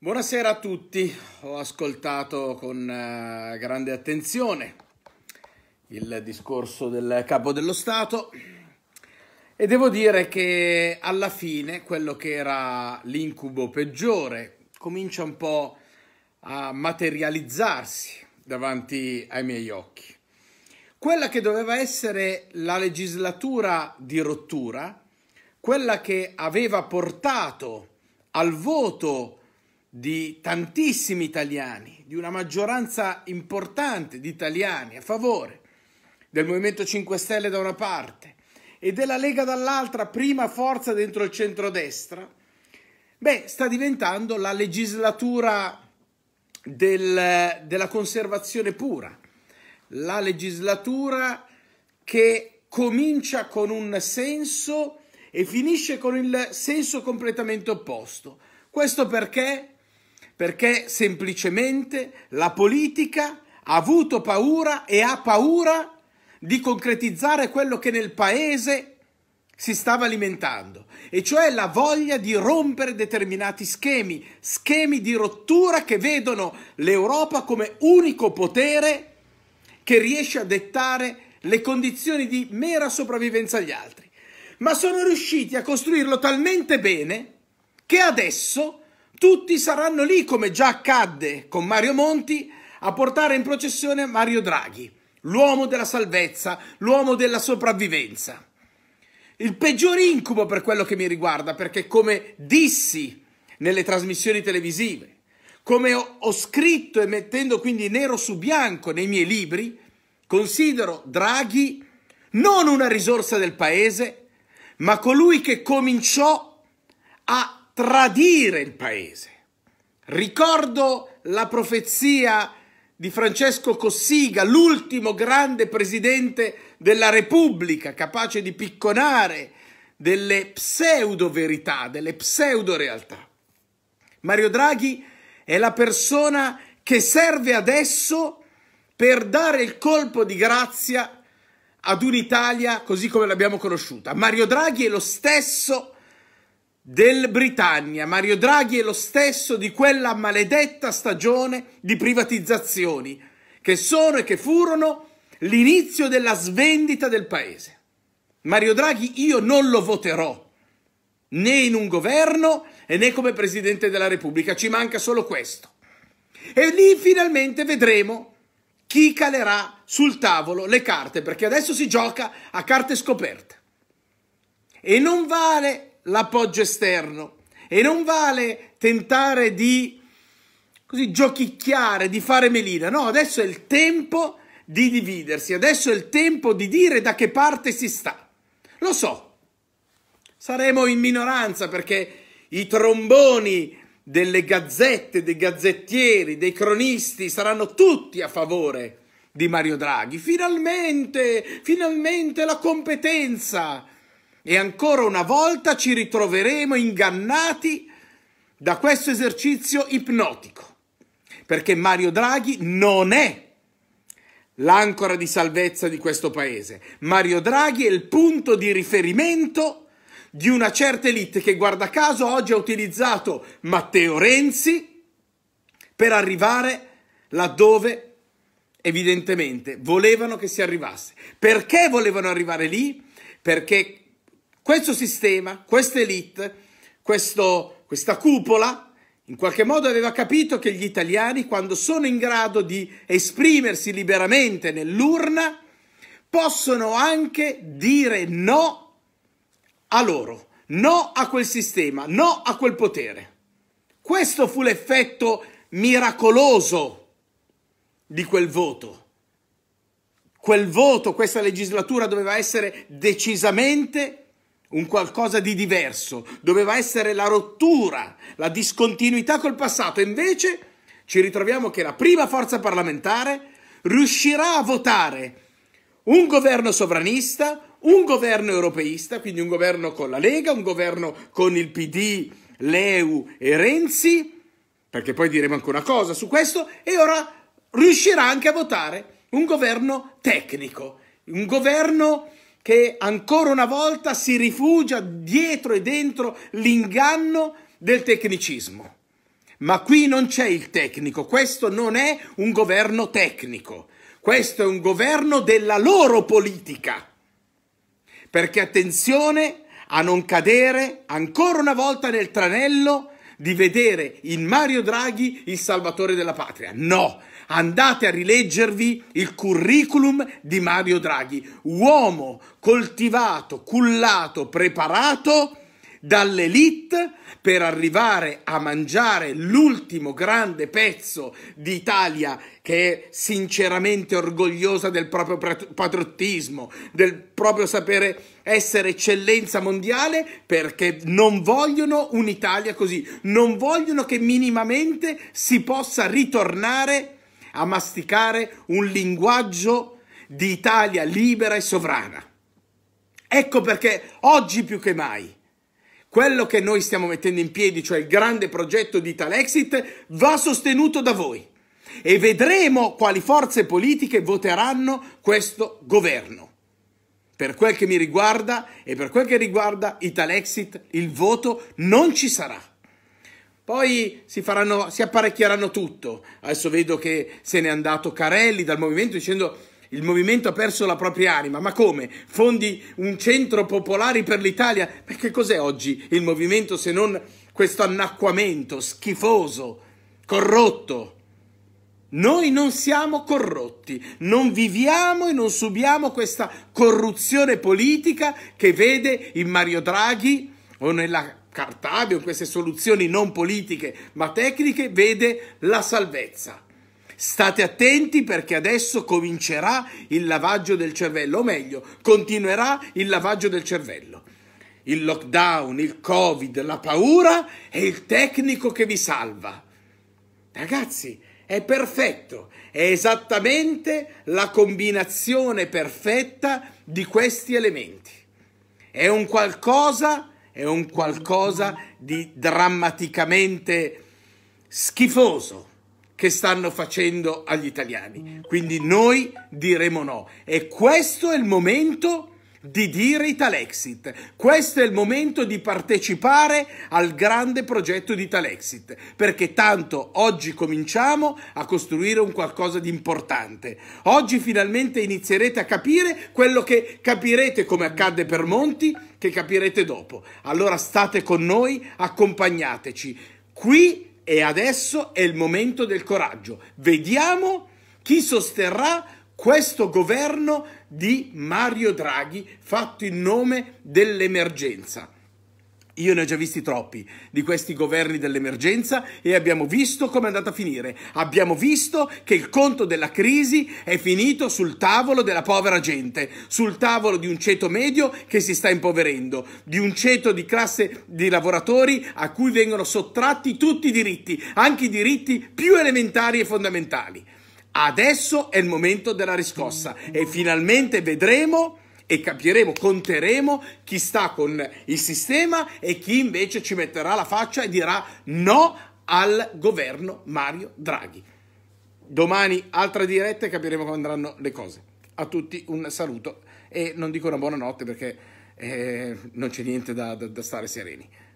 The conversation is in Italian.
Buonasera a tutti, ho ascoltato con eh, grande attenzione il discorso del capo dello Stato e devo dire che alla fine quello che era l'incubo peggiore comincia un po' a materializzarsi davanti ai miei occhi. Quella che doveva essere la legislatura di rottura, quella che aveva portato al voto di tantissimi italiani, di una maggioranza importante di italiani a favore del Movimento 5 Stelle da una parte e della Lega dall'altra, prima forza dentro il centrodestra, beh, sta diventando la legislatura del, della conservazione pura, la legislatura che comincia con un senso e finisce con il senso completamente opposto. Questo perché? perché semplicemente la politica ha avuto paura e ha paura di concretizzare quello che nel paese si stava alimentando, e cioè la voglia di rompere determinati schemi, schemi di rottura che vedono l'Europa come unico potere che riesce a dettare le condizioni di mera sopravvivenza agli altri. Ma sono riusciti a costruirlo talmente bene che adesso tutti saranno lì, come già accadde con Mario Monti, a portare in processione Mario Draghi, l'uomo della salvezza, l'uomo della sopravvivenza. Il peggior incubo per quello che mi riguarda, perché come dissi nelle trasmissioni televisive, come ho, scritto e mettendo quindi nero su bianco nei miei libri, considero Draghi non una risorsa del paese, ma colui che cominciò a tradire il paese. Ricordo la profezia di Francesco Cossiga, l'ultimo grande presidente della Repubblica, capace di picconare delle pseudo verità, delle pseudo realtà. Mario Draghi è la persona che serve adesso per dare il colpo di grazia ad un'Italia così come l'abbiamo conosciuta. Mario Draghi è lo stesso del Britannia Mario Draghi è lo stesso di quella maledetta stagione di privatizzazioni che sono e che furono l'inizio della svendita del paese. Mario Draghi io non lo voterò né in un governo né come Presidente della Repubblica, ci manca solo questo. E lì finalmente vedremo chi calerà sul tavolo le carte, perché adesso si gioca a carte scoperte. E non vale l'appoggio esterno e non vale tentare di così giochicchiare, di fare melina. No, adesso è il tempo di dividersi, adesso è il tempo di dire da che parte si sta. Lo so, saremo in minoranza perché i tromboni delle gazzette, dei gazzettieri, dei cronisti saranno tutti a favore di Mario Draghi. Finalmente, finalmente la competenza e ancora una volta ci ritroveremo ingannati da questo esercizio ipnotico, perché Mario Draghi non è l'ancora di salvezza di questo paese. Mario Draghi è il punto di riferimento di una certa elite che guarda caso oggi ha utilizzato Matteo Renzi per arrivare laddove evidentemente volevano che si arrivasse. Perché volevano arrivare lì? Perché questo sistema, questa elite, questo, questa cupola, in qualche modo aveva capito che gli italiani, quando sono in grado di esprimersi liberamente nell'urna, possono anche dire no a loro, no a quel sistema, no a quel potere. Questo fu l'effetto miracoloso di quel voto. Quel voto, questa legislatura doveva essere decisamente un qualcosa di diverso, doveva essere la rottura, la discontinuità col passato. Invece ci ritroviamo che la prima forza parlamentare riuscirà a votare un governo sovranista, un governo europeista, quindi un governo con la Lega, un governo con il PD, Leu e Renzi, perché poi diremo anche una cosa su questo, e ora riuscirà anche a votare un governo tecnico, un governo che ancora una volta si rifugia dietro e dentro l'inganno del tecnicismo. Ma qui non c'è il tecnico, questo non è un governo tecnico, questo è un governo della loro politica. Perché attenzione a non cadere ancora una volta nel tranello di vedere in Mario Draghi il salvatore della patria. No, Andate a rileggervi il curriculum di Mario Draghi, uomo coltivato, cullato, preparato dall'elite per arrivare a mangiare l'ultimo grande pezzo d'Italia che è sinceramente orgogliosa del proprio patriottismo, del proprio sapere essere eccellenza mondiale perché non vogliono un'Italia così, non vogliono che minimamente si possa ritornare a a masticare un linguaggio di Italia libera e sovrana. Ecco perché oggi più che mai quello che noi stiamo mettendo in piedi, cioè il grande progetto di Italexit, va sostenuto da voi e vedremo quali forze politiche voteranno questo governo. Per quel che mi riguarda e per quel che riguarda Italexit, il voto non ci sarà. Poi si, faranno, si apparecchieranno tutto. Adesso vedo che se n'è andato Carelli dal movimento dicendo il movimento ha perso la propria anima. Ma come? Fondi un centro popolare per l'Italia? Ma che cos'è oggi il movimento se non questo annacquamento schifoso, corrotto? Noi non siamo corrotti, non viviamo e non subiamo questa corruzione politica che vede in Mario Draghi o nella Cartabio, in queste soluzioni non politiche ma tecniche, vede la salvezza. State attenti perché adesso comincerà il lavaggio del cervello, o meglio, continuerà il lavaggio del cervello. Il lockdown, il covid, la paura è il tecnico che vi salva. Ragazzi, è perfetto, è esattamente la combinazione perfetta di questi elementi. È un qualcosa che è un qualcosa di drammaticamente schifoso che stanno facendo agli italiani. Quindi noi diremo no. E questo è il momento di dire Italexit. Questo è il momento di partecipare al grande progetto di Italexit, perché tanto oggi cominciamo a costruire un qualcosa di importante. Oggi finalmente inizierete a capire quello che capirete come accadde per Monti, che capirete dopo. Allora state con noi, accompagnateci. Qui e adesso è il momento del coraggio. Vediamo chi sosterrà questo governo di Mario Draghi fatto in nome dell'emergenza. Io ne ho già visti troppi di questi governi dell'emergenza e abbiamo visto come è andata a finire. Abbiamo visto che il conto della crisi è finito sul tavolo della povera gente, sul tavolo di un ceto medio che si sta impoverendo, di un ceto di classe di lavoratori a cui vengono sottratti tutti i diritti, anche i diritti più elementari e fondamentali. Adesso è il momento della riscossa e finalmente vedremo e capiremo, conteremo chi sta con il sistema e chi invece ci metterà la faccia e dirà no al governo Mario Draghi. Domani altra diretta e capiremo come andranno le cose. A tutti un saluto e non dico una buonanotte perché eh, non c'è niente da, da, da stare sereni.